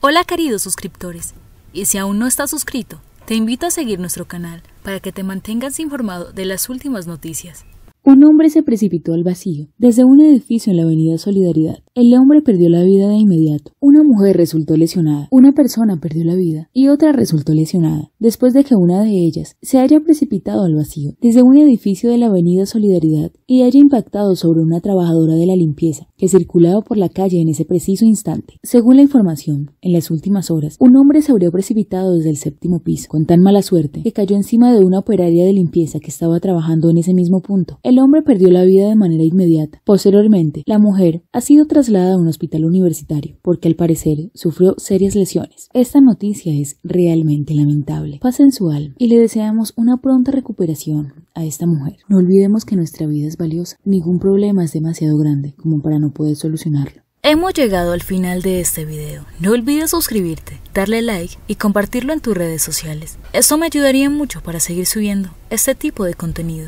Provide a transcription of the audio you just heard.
Hola queridos suscriptores, y si aún no estás suscrito, te invito a seguir nuestro canal para que te mantengas informado de las últimas noticias. Un hombre se precipitó al vacío desde un edificio en la avenida Solidaridad el hombre perdió la vida de inmediato. Una mujer resultó lesionada, una persona perdió la vida y otra resultó lesionada, después de que una de ellas se haya precipitado al vacío desde un edificio de la Avenida Solidaridad y haya impactado sobre una trabajadora de la limpieza que circulaba por la calle en ese preciso instante. Según la información, en las últimas horas, un hombre se habría precipitado desde el séptimo piso con tan mala suerte que cayó encima de una operaria de limpieza que estaba trabajando en ese mismo punto. El hombre perdió la vida de manera inmediata. Posteriormente, la mujer ha sido tras a un hospital universitario porque al parecer sufrió serias lesiones. Esta noticia es realmente lamentable. Paz en su alma y le deseamos una pronta recuperación a esta mujer. No olvidemos que nuestra vida es valiosa. Ningún problema es demasiado grande como para no poder solucionarlo. Hemos llegado al final de este video. No olvides suscribirte, darle like y compartirlo en tus redes sociales. Esto me ayudaría mucho para seguir subiendo este tipo de contenido.